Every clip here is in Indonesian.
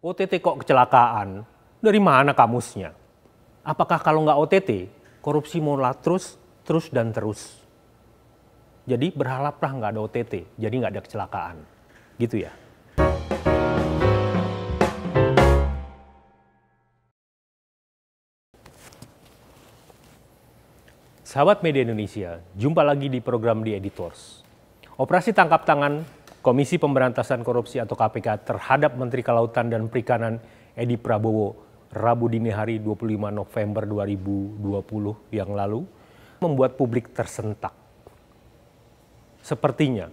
OTT kok kecelakaan? Dari mana kamusnya? Apakah kalau nggak OTT, korupsi mulai terus, terus dan terus? Jadi berhalaplah nggak ada OTT, jadi nggak ada kecelakaan. Gitu ya. Sahabat media Indonesia, jumpa lagi di program di Editors. Operasi tangkap tangan Komisi Pemberantasan Korupsi atau KPK terhadap Menteri Kelautan dan Perikanan Edi Prabowo Rabu dini hari 25 November 2020 yang lalu membuat publik tersentak. Sepertinya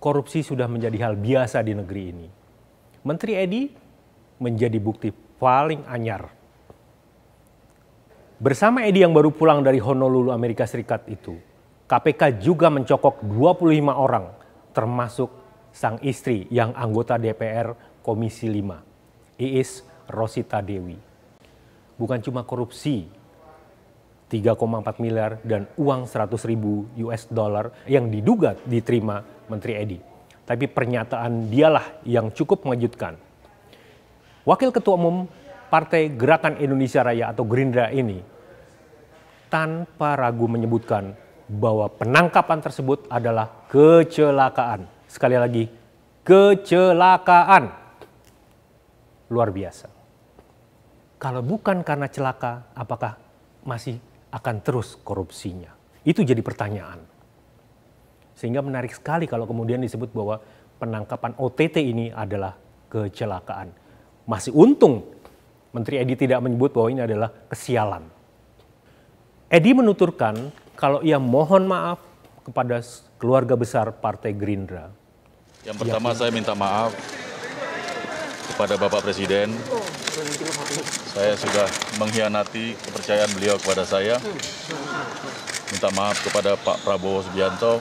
korupsi sudah menjadi hal biasa di negeri ini. Menteri Edi menjadi bukti paling anyar. Bersama Edi yang baru pulang dari Honolulu, Amerika Serikat itu, KPK juga mencokok 25 orang termasuk sang istri yang anggota DPR Komisi 5, Iis Rosita Dewi. Bukan cuma korupsi 3,4 miliar dan uang 100 ribu US dollar yang diduga diterima Menteri Edi. Tapi pernyataan dialah yang cukup mengejutkan. Wakil Ketua Umum Partai Gerakan Indonesia Raya atau Gerindra ini tanpa ragu menyebutkan bahwa penangkapan tersebut adalah kecelakaan. Sekali lagi, kecelakaan. Luar biasa. Kalau bukan karena celaka, apakah masih akan terus korupsinya? Itu jadi pertanyaan. Sehingga menarik sekali kalau kemudian disebut bahwa penangkapan OTT ini adalah kecelakaan. Masih untung Menteri Edi tidak menyebut bahwa ini adalah kesialan. Edi menuturkan kalau ia mohon maaf kepada keluarga besar Partai Gerindra. Yang pertama ya. saya minta maaf kepada Bapak Presiden. Saya sudah mengkhianati kepercayaan beliau kepada saya. Minta maaf kepada Pak Prabowo Subianto,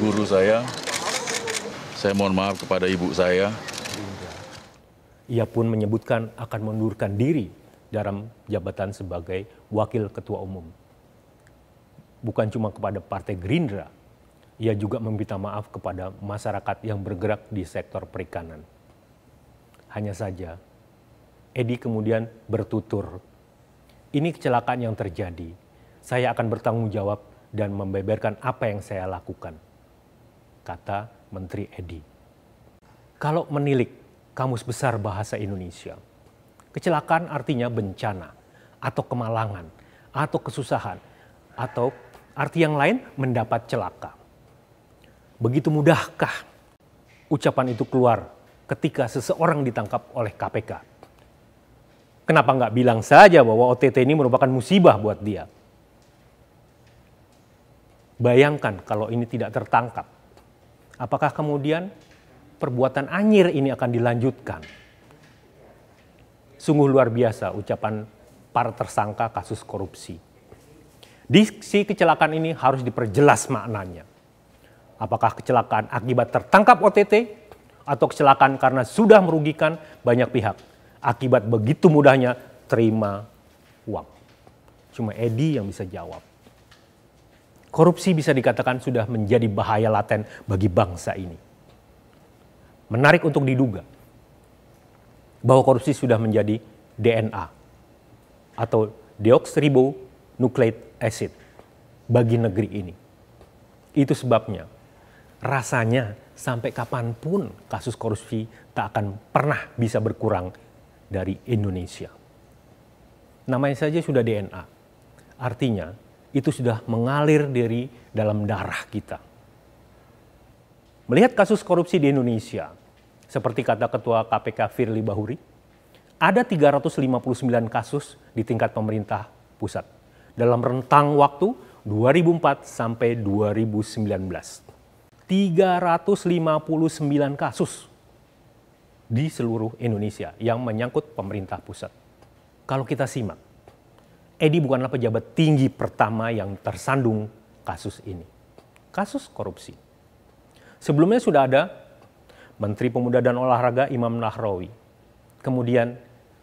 guru saya. Saya mohon maaf kepada ibu saya. Ia pun menyebutkan akan mengundurkan diri dalam jabatan sebagai Wakil Ketua Umum bukan cuma kepada Partai Gerindra, ia juga meminta maaf kepada masyarakat yang bergerak di sektor perikanan. Hanya saja, Edi kemudian bertutur, "Ini kecelakaan yang terjadi. Saya akan bertanggung jawab dan membeberkan apa yang saya lakukan," kata Menteri Edi. Kalau menilik Kamus Besar Bahasa Indonesia, kecelakaan artinya bencana atau kemalangan atau kesusahan atau Arti yang lain mendapat celaka. Begitu mudahkah ucapan itu keluar ketika seseorang ditangkap oleh KPK? Kenapa nggak bilang saja bahwa OTT ini merupakan musibah buat dia? Bayangkan kalau ini tidak tertangkap. Apakah kemudian perbuatan anyir ini akan dilanjutkan? Sungguh luar biasa ucapan para tersangka kasus korupsi. Diksi kecelakaan ini harus diperjelas maknanya. Apakah kecelakaan akibat tertangkap OTT atau kecelakaan karena sudah merugikan banyak pihak akibat begitu mudahnya terima uang. Cuma Edi yang bisa jawab. Korupsi bisa dikatakan sudah menjadi bahaya laten bagi bangsa ini. Menarik untuk diduga bahwa korupsi sudah menjadi DNA atau deoksiribo nucleic acid bagi negeri ini. Itu sebabnya rasanya sampai kapanpun kasus korupsi tak akan pernah bisa berkurang dari Indonesia. Namanya saja sudah DNA. Artinya itu sudah mengalir dari dalam darah kita. Melihat kasus korupsi di Indonesia, seperti kata Ketua KPK Firly Bahuri, ada 359 kasus di tingkat pemerintah pusat dalam rentang waktu 2004 sampai 2019. 359 kasus di seluruh Indonesia yang menyangkut pemerintah pusat. Kalau kita simak, Edi bukanlah pejabat tinggi pertama yang tersandung kasus ini. Kasus korupsi. Sebelumnya sudah ada Menteri Pemuda dan Olahraga Imam Nahrawi. Kemudian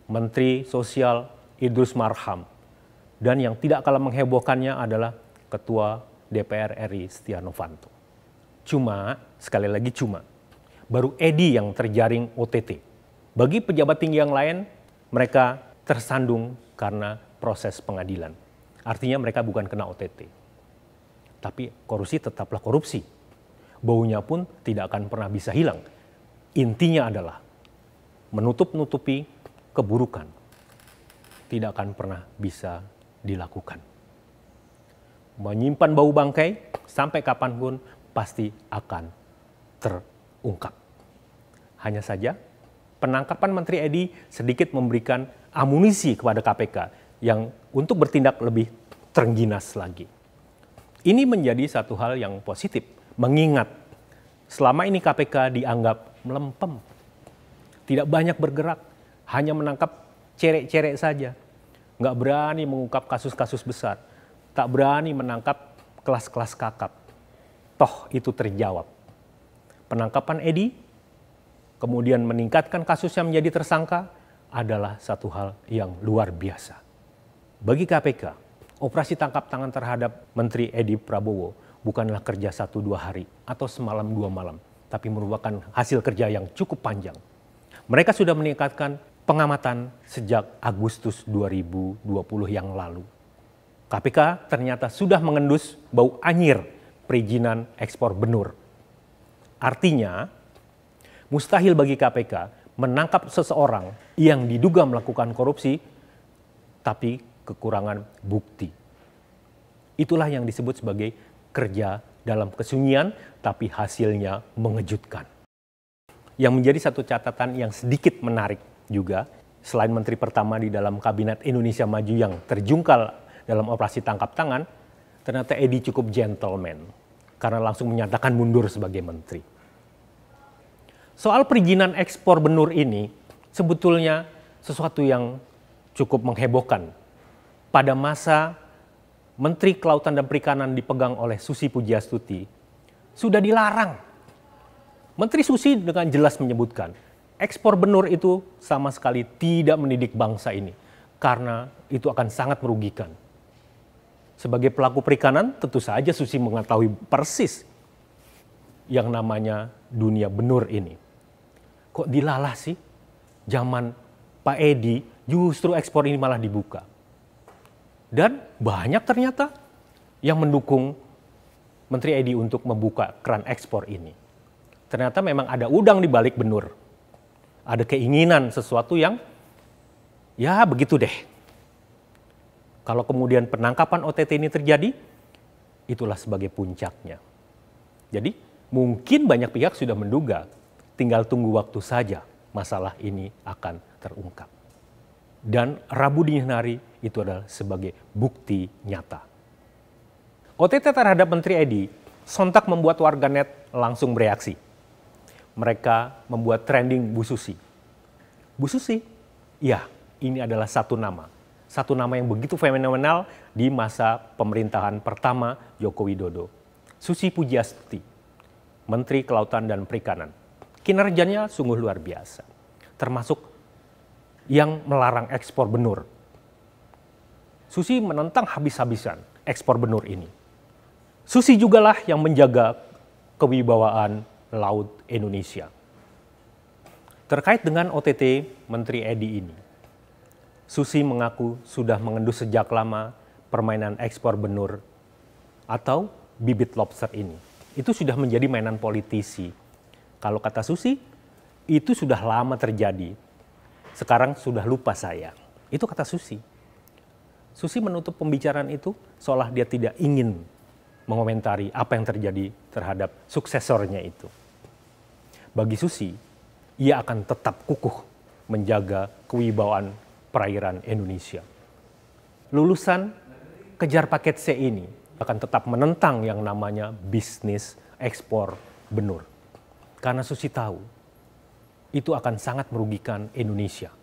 Menteri Sosial Idrus Marham. Dan yang tidak kalah menghebohkannya adalah Ketua DPR RI Setia Novanto. Cuma, sekali lagi cuma, baru Edi yang terjaring OTT. Bagi pejabat tinggi yang lain, mereka tersandung karena proses pengadilan. Artinya mereka bukan kena OTT. Tapi korupsi tetaplah korupsi. Baunya pun tidak akan pernah bisa hilang. Intinya adalah menutup-nutupi keburukan. Tidak akan pernah bisa dilakukan. Menyimpan bau bangkai sampai kapanpun pasti akan terungkap. Hanya saja penangkapan Menteri Edi sedikit memberikan amunisi kepada KPK yang untuk bertindak lebih terengginas lagi. Ini menjadi satu hal yang positif, mengingat selama ini KPK dianggap melempem, tidak banyak bergerak, hanya menangkap cerek-cerek saja nggak berani mengungkap kasus-kasus besar, tak berani menangkap kelas-kelas kakap. Toh itu terjawab. Penangkapan Edi, kemudian meningkatkan kasusnya menjadi tersangka adalah satu hal yang luar biasa. Bagi KPK, operasi tangkap tangan terhadap Menteri Edi Prabowo bukanlah kerja satu dua hari atau semalam dua malam, tapi merupakan hasil kerja yang cukup panjang. Mereka sudah meningkatkan pengamatan sejak Agustus 2020 yang lalu. KPK ternyata sudah mengendus bau anyir perizinan ekspor benur. Artinya, mustahil bagi KPK menangkap seseorang yang diduga melakukan korupsi tapi kekurangan bukti. Itulah yang disebut sebagai kerja dalam kesunyian tapi hasilnya mengejutkan. Yang menjadi satu catatan yang sedikit menarik juga selain menteri pertama di dalam kabinet Indonesia Maju yang terjungkal dalam operasi tangkap tangan, ternyata Edi cukup gentleman karena langsung menyatakan mundur sebagai menteri. Soal perizinan ekspor benur ini sebetulnya sesuatu yang cukup menghebohkan. Pada masa Menteri Kelautan dan Perikanan dipegang oleh Susi Pujiastuti, sudah dilarang. Menteri Susi dengan jelas menyebutkan, ekspor benur itu sama sekali tidak mendidik bangsa ini karena itu akan sangat merugikan. Sebagai pelaku perikanan, tentu saja Susi mengetahui persis yang namanya dunia benur ini. Kok dilalah sih? Zaman Pak Edi justru ekspor ini malah dibuka. Dan banyak ternyata yang mendukung Menteri Edi untuk membuka keran ekspor ini. Ternyata memang ada udang di balik benur ada keinginan sesuatu yang ya begitu deh. Kalau kemudian penangkapan OTT ini terjadi, itulah sebagai puncaknya. Jadi mungkin banyak pihak sudah menduga, tinggal tunggu waktu saja masalah ini akan terungkap. Dan Rabu dini hari itu adalah sebagai bukti nyata. OTT terhadap Menteri Edi sontak membuat warganet langsung bereaksi mereka membuat trending Bu Susi. Bu Susi, ya ini adalah satu nama. Satu nama yang begitu fenomenal di masa pemerintahan pertama Joko Widodo. Susi Pujiastuti, Menteri Kelautan dan Perikanan. Kinerjanya sungguh luar biasa. Termasuk yang melarang ekspor benur. Susi menentang habis-habisan ekspor benur ini. Susi jugalah yang menjaga kewibawaan Laut Indonesia. Terkait dengan OTT Menteri Edi ini, Susi mengaku sudah mengendus sejak lama permainan ekspor benur atau bibit lobster ini. Itu sudah menjadi mainan politisi. Kalau kata Susi, itu sudah lama terjadi. Sekarang sudah lupa saya. Itu kata Susi. Susi menutup pembicaraan itu seolah dia tidak ingin mengomentari apa yang terjadi terhadap suksesornya itu bagi Susi, ia akan tetap kukuh menjaga kewibawaan perairan Indonesia. Lulusan kejar paket C ini akan tetap menentang yang namanya bisnis ekspor benur. Karena Susi tahu itu akan sangat merugikan Indonesia.